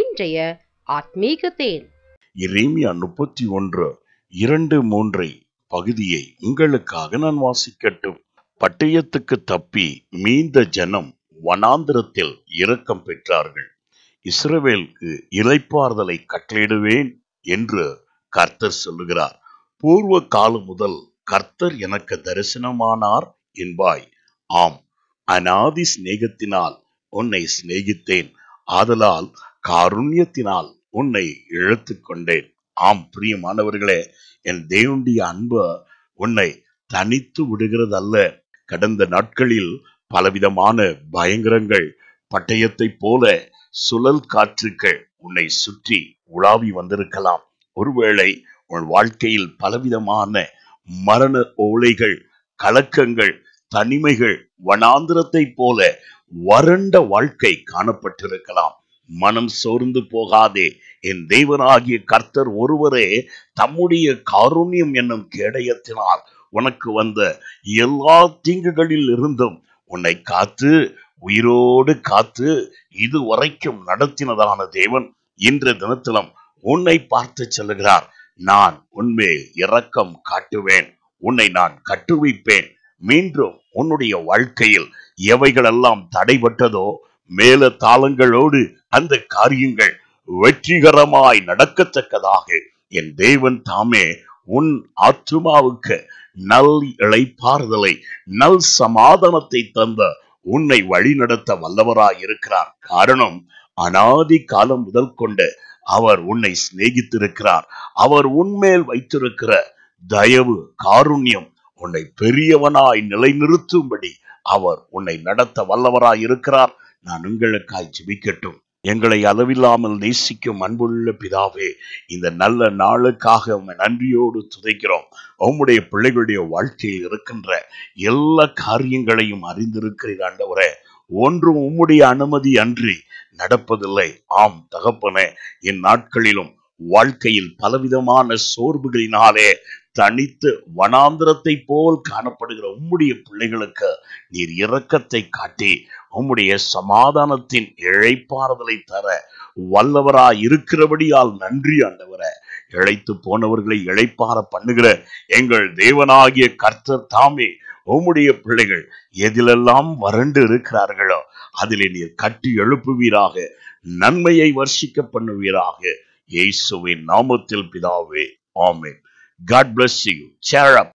இன்றைய ஆத்மீக தேன் இரேமியா முப்பத்தி ஒன்று இரண்டு மூன்றை பகுதியை உங்களுக்காக நான் வாசிக்கட்டும் பட்டயத்துக்கு தப்பி மீந்த ஜனம் வனாந்திரத்தில் இரக்கம் பெற்றார்கள் இஸ்ரவேலுக்கு இலைப்பார்தலை கட்டளையிடுவேன் என்று கர்த்தர் சொல்லுகிறார் பூர்வ காலம் முதல் கர்த்தர் எனக்கு தரிசனமானார் என்பாய் ஆம் அநாதி சிநேகத்தினால் உன்னை சிநேகித்தேன் ஆதலால் காருண்யத்தினால் உன்னை இழுத்து கொண்டேன் ஆம் பிரியமானவர்களே என் தேவண்டிய அன்பு உன்னை தனித்து விடுகிறது அல்ல கடந்த நாட்களில் பலவிதமான பயங்கரங்கள் பட்டயத்தை போல சுழல் காற்றுக்கள் உன்னை சுற்றி உலாவி வந்திருக்கலாம் ஒருவேளை உன் வாழ்க்கையில் பலவிதமான மரண ஓலைகள் கலக்கங்கள் தனிமைகள் வனாந்திரத்தை போல வறண்ட வாழ்க்கை காணப்பட்டிருக்கலாம் மனம் சோர்ந்து போகாதே என் தெய்வனாகிய கர்த்தர் ஒருவரே தம்முடைய கருண்யம் என்னும் கேடயத்தினால் உனக்கு வந்த எல்லா தீங்குகளில் இருந்தும் உன்னை காத்து உயிரோடு காத்து இது வரைக்கும் நடத்தினதான தேவன் இன்ற தினத்திலும் உன்னை பார்த்து செல்கிறார் நான் உன்மே இரக்கம் காட்டுவேன் உன்னை நான் கட்டுவிப்பேன் மீண்டும் உன்னுடைய வாழ்க்கையில் எவைகளெல்லாம் தடைபட்டதோ மேல தாளங்களோடு அந்த காரியங்கள் வெற்றிகரமாய் நடக்கத்தக்கதாக என் தேவன் தாமே உன் ஆத்மாவுக்கு நல் இழைப்பாறுதலை நல் சமாதானத்தை தந்த உன்னை நடத்த வல்லவராய் இருக்கிறார் காரணம் அனாதி காலம் முதல் கொண்டு அவர் உன்னை சிநேகித்திருக்கிறார் அவர் உன்மேல் வைத்திருக்கிற தயவு காருண்யம் உன்னை பெரியவனாய் நிலைநிறுத்தும்படி அவர் உன்னை நடத்த வல்லவராய் இருக்கிறார் நான் உங்களுக்காய் ஜிபிக்கட்டும் எங்களை அளவில்லாமல் நேசிக்கும் அன்புள்ள பிதாவே இந்த நல்ல நாளுக்காக உங்க நன்றியோடு துதைக்கிறோம் உம்முடைய பிள்ளைகளுடைய வாழ்க்கையில் இருக்கின்ற எல்லா காரியங்களையும் அறிந்திருக்கிற ஆண்டவரே ஒன்றும் உம்முடைய அனுமதி அன்றி நடப்பதில்லை ஆம் தகப்பனே என் நாட்களிலும் வாழ்க்கையில் பலவிதமான சோர்வுகளினாலே தனித்து வனாந்திரத்தை போல் காணப்படுகிற உம்முடைய பிள்ளைகளுக்கு நீர் இரக்கத்தை காட்டி உம்முடைய சமாதானத்தின் இழைப்பாறுதலை தர வல்லவரா இருக்கிறபடியால் நன்றி ஆண்டவரை இழைத்து போனவர்களை இழைப்பார பண்ணுகிற எங்கள் தேவனாகிய கர்த்தர் தாமே உம்முடைய பிள்ளைகள் எதிலெல்லாம் வறண்டு இருக்கிறார்களோ அதிலே நீர் கட்டி எழுப்புவீராக நன்மையை வர்ஷிக்க பண்ணுவீராக இயேசுவின் நாமத்தில் பிதாவே ஆமே God bless you. Cheer up.